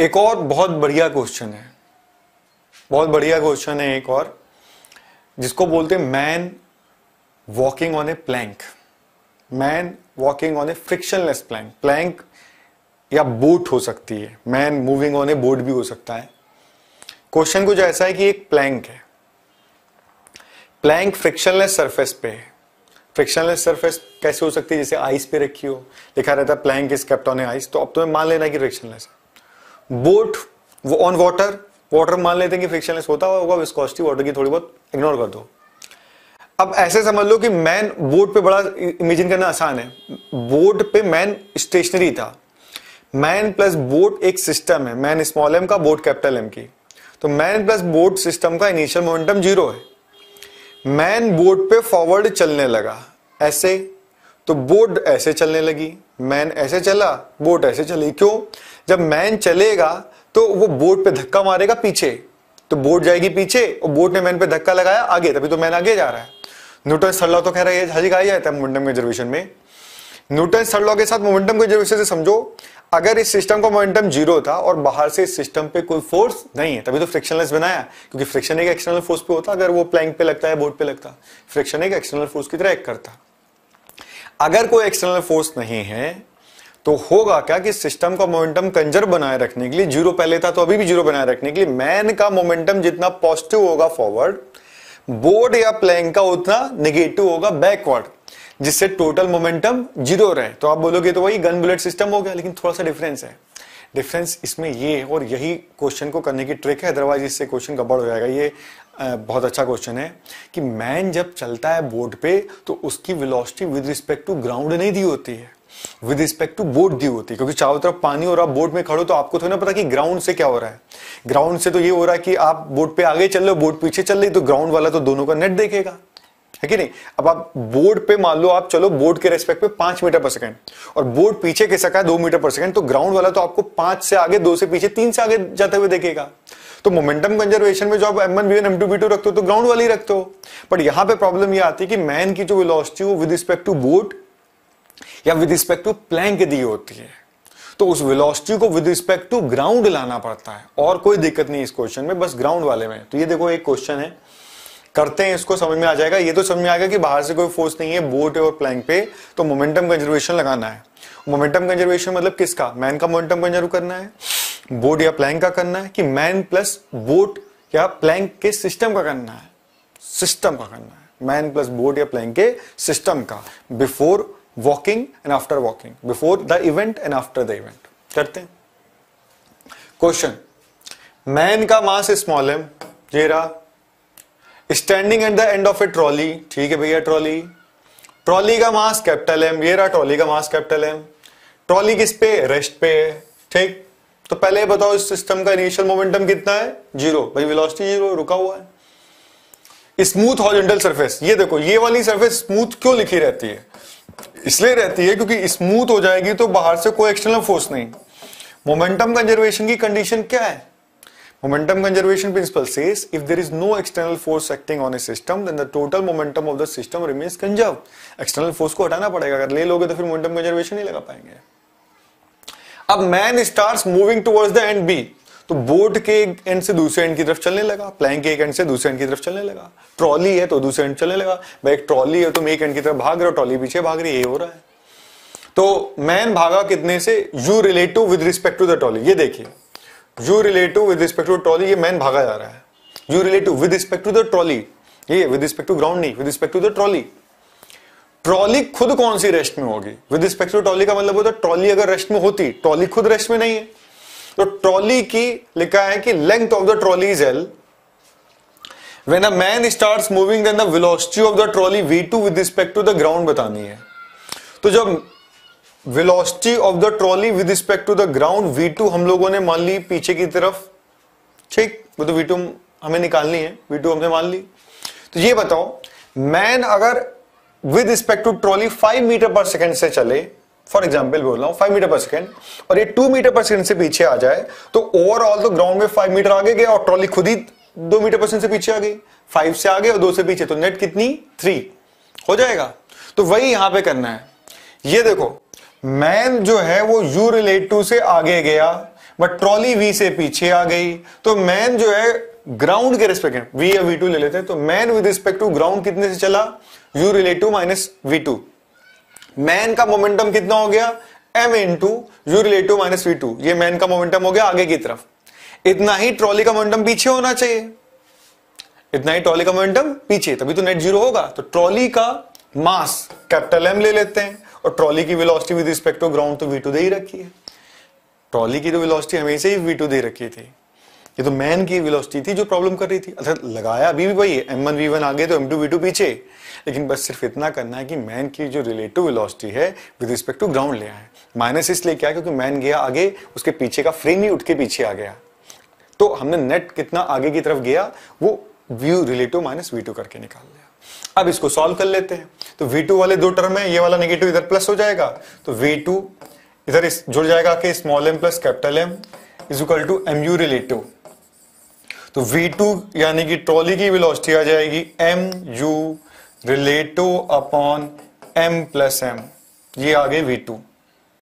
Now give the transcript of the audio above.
एक और बहुत बढ़िया क्वेश्चन है बहुत बढ़िया क्वेश्चन है एक और जिसको बोलते हैं man walking on a plank man walking on a frictionless plank plank या बोट हो सकती है man moving on a boat भी हो सकता है क्वेश्चन कुछ ऐसा है कि एक प्लैंक है प्लैंक फ्रिक्शनलेस सरफेस पे है फ्रिक्शनलेस सरफेस कैसे हो सकती है जैसे आइस पे रखी हो लिखा रहता है plank is kept on a ice आइस तो अब तुम्हें तो मान लेना कि फ्रिक्शनलेस है बोट ऑन वाटर वाटर मान लेते हैं कि फ्रिक्शनलेस होता होगा विस्कोसिटी वाटर की थोड़ी बहुत इग्नोर कर दो अब ऐसे समझ लो कि मैन बोट पे बड़ा इमेजिन करना आसान है बोट पे मैन स्टेशनरी था मैन प्लस बोट एक सिस्टम है मैन स्मॉल एम का बोट कैपिटल एम की तो मैन प्लस बोट सिस्टम का इनिशियल मोमेंटम जीरो है मैन बोट पे फॉरवर्ड चलने लगा ऐसे तो बोट ऐसे चलने लगी मैन ऐसे चला बोट ऐसे चली क्यों जब मैन चलेगा तो वो बोट पे धक्का मारेगा पीछे तो बोट जाएगी पीछे और बोट ने मैन पे धक्का लगाया आगे तभी तो मैन आगे जा रहा है न्यूटन सरलॉ तो कह रहा है हजी कहा जाता है मोमेंटम के रिजर्वेशन में न्यूटन सरलॉ के साथ मोमेंटम के रिजर्वेशन से समझो अगर इस सिस्टम का मोमेंटम जीरो था और बाहर से इस सिस्टम पे कोई फोर्स नहीं है तभी तो फ्रिक्शनलेस बनाया क्योंकि फ्रिक्शन एक एक्सटर्नल फोर्स पे होता अगर वो प्लैंक पे लगता है बोर्ड पे लगता फ्रिक्शन एक एक्सटर्नल फोर्स की तरह एक करता अगर कोई एक्सटर्नल फोर्स नहीं है तो होगा क्या कि सिस्टम का मोमेंटम कंजर्व बनाए रखने के लिए जीरो पहले था तो अभी भी जीरो बनाए रखने के लिए मैन का मोमेंटम जितना पॉजिटिव होगा फॉरवर्ड बोर्ड या प्लैंक का उतना निगेटिव होगा बैकवर्ड जिससे टोटल मोमेंटम जीरो रहे तो आप बोलोगे तो वही गन बुलेट सिस्टम हो गया लेकिन थोड़ा सा डिफरेंस है डिफरेंस इसमें ये है और यही क्वेश्चन को करने की ट्रिक है अदरवाइज इससे क्वेश्चन गड़बड़ हो जाएगा ये बहुत अच्छा क्वेश्चन है कि मैन जब चलता है बोर्ड पे तो उसकी velocity with respect to ground नहीं दी होती है विद रिस्पेक्ट टू बोट दी होती है क्योंकि चारों तरफ पानी और आप बोट में खड़ो तो आपको थोड़ा ना पता कि ग्राउंड से क्या हो रहा है ग्राउंड से तो ये हो रहा है कि आप बोट पे आगे चल रहे हो बोट पीछे चल रही तो ग्राउंड वाला तो दोनों का नेट देखेगा है कि नहीं अब आप बोर्ड पे मान लो आप चलो बोर्ड के रेस्पेक्ट पे पांच मीटर पर सेकंड और बोर्ड पीछे के सका है दो मीटर पर सेकंड तो ग्राउंड वाला तो आपको पांच से आगे दो से पीछे तीन से आगे जाते हुए देखेगा तो मोमेंटम कंजर्वेशन में जो आप M one B one M two B two रखते हो तो ग्राउंड वाली रखते हो बट यहां पे प्रॉब्लम ये आती है कि मैन की जो वेलोसिटी हो विद रिस्पेक्ट टू बोर्ड या विद रिस्पेक्ट टू प्लैंक दी होती है तो उस वेलोसिटी को विद रिस्पेक्ट टू ग्राउंड लाना पड़ता है और कोई दिक्कत नहीं इस क्वेश्चन में बस ग्राउंड वाले में तो ये देखो एक क्वेश्चन है करते हैं इसको समझ में आ जाएगा ये तो समझ में आएगा कि बाहर से कोई फोर्स नहीं है बोट और प्लैंक पे तो मोमेंटम कंजर्वेशन लगाना है मोमेंटम कंजर्वेशन मतलब किसका मैन का मोमेंटम कंजर्व करना है बोट या प्लैंक का करना है कि मैन प्लस बोट या प्लैंक के सिस्टम का करना है सिस्टम का करना है मैन प्लस बोट या प्लैंक के सिस्टम का before walking and after walking before the event and after the event करते हैं क्वेश्चन मैन का मास स्मॉल एम जेरा standing at the end of a trolley ठीक है भैया ट्रॉली ट्रॉली का मास कैपिटल एम ये रहा ट्रॉली का मास कैपिटल एम ट्रॉली किस पे रेस्ट पे है ठीक तो पहले बताओ इस सिस्टम का इनिशियल मोमेंटम कितना है जीरो भाई वेलोसिटी जीरो रुका हुआ है स्मूथ हॉरिजॉन्टल सरफेस ये देखो ये वाली सरफेस स्मूथ क्यों लिखी रहती है इसलिए रहती है क्योंकि स्मूथ हो जाएगी तो बाहर से कोई एक्सटर्नल फोर्स नहीं मोमेंटम कंजर्वेशन की कंडीशन क्या है Momentum conservation principle says if there is no external force acting on a system then the total momentum of the system remains conserved. External force को हटाना पड़ेगा अगर ले लोगे तो फिर momentum conservation नहीं लगा पाएंगे अब man start moving towards the end B तो बोट के एक एंड से दूसरे एंड की तरफ चलने लगा प्लैंक के एक एंड से दूसरे एंड की तरफ चलने लगा ट्रॉली है तो दूसरे एंड चलने लगा भाई एक ट्रॉली है तुम तो एक एंड की तरफ भाग रहे हो ट्रॉली पीछे भाग रही है ये हो रहा है तो मैन भागा कितने से U relate to with respect to the trolley ये देखिए U relate to with respect to trolley ये मैन भागा जा रहा है U relate to with respect to the trolley ये विद रिस्पेक्ट टू ग्राउंड नहीं with respect to the trolley trolley खुद कौन सी रेस्ट में होगी विद रिस्पेक्ट टू ट्रॉली का मतलब होता है ट्रॉली अगर रेस्ट में होती ट्रॉली खुद रेस्ट में नहीं है तो ट्रॉली की लिखा है कि length of the trolley is L when a man starts moving then the velocity of the trolley v2 with respect to the ground बतानी है तो जब velocity of the trolley with respect to the ground V two हम लोगों ने मान ली पीछे की तरफ ठीक वो तो वी टू हमें निकालनी है वी टू हमने मान ली तो ये बताओ मैन अगर with respect to trolley five metre पर सेकेंड से चले फॉर एग्जाम्पल बोल रहा हूँ फाइव मीटर पर सेकेंड और ये टू मीटर पर सेकेंड से पीछे आ जाए तो ओवरऑल तो ग्राउंड में फाइव मीटर आगे गया और ट्रॉली खुद ही दो मीटर पर सेकेंड से पीछे आ गई फाइव से आगे और दो से पीछे तो नेट कितनी थ्री हो जाएगा तो वही यहां पे करना है ये देखो मैन जो है वो यू रिलेट टू से आगे गया बट ट्रॉली वी से पीछे आ गई तो मैन जो है ग्राउंड के रिस्पेक्ट वी या वी टू ले लेते हैं तो man with respect to ground कितने से चला U relate to minus V two man का मोमेंटम कितना हो गया M into U relate to minus V two ये मैन का मोमेंटम हो गया आगे की तरफ इतना ही ट्रॉली का मोमेंटम पीछे होना चाहिए इतना ही ट्रॉली का मोमेंटम पीछे तभी तो नेट जीरो होगा तो ट्रॉली का मास कैपिटल एम ले लेते हैं और ट्रॉली की velocity with respect to ground तो वी टू दे ही रखी है ट्रॉली की तो वेलोसिटी हमेशा ही वी टू दे रखी थी ये तो मैन की वेलोसिटी थी जो प्रॉब्लम कर रही थी अर्थात लगाया अभी भी वही एम वन वी वन आगे तो एम टू वी टू पीछे लेकिन बस सिर्फ इतना करना है कि मैन की जो रिलेटिव वेलोसिटी है विद रिस्पेक्ट टू ग्राउंड ले आए माइनस इसलिए क्या क्योंकि मैन गया आगे उसके पीछे का फ्रेम ही उठ के पीछे आ गया तो हमने नेट कितना आगे की तरफ गया वो V relative minus V two करके निकाल लिया अब इसको सॉल्व कर लेते हैं तो V2 वाले दो टर्म है ये वाला नेगेटिव इधर प्लस हो जाएगा तो V2 इधर इस जुड़ जाएगा कि small m plus capital m is equal to M u relative तो V2 यानी कि ट्रॉली की वेलोसिटी आ जाएगी M u relative upon M plus M ये आगे वी टू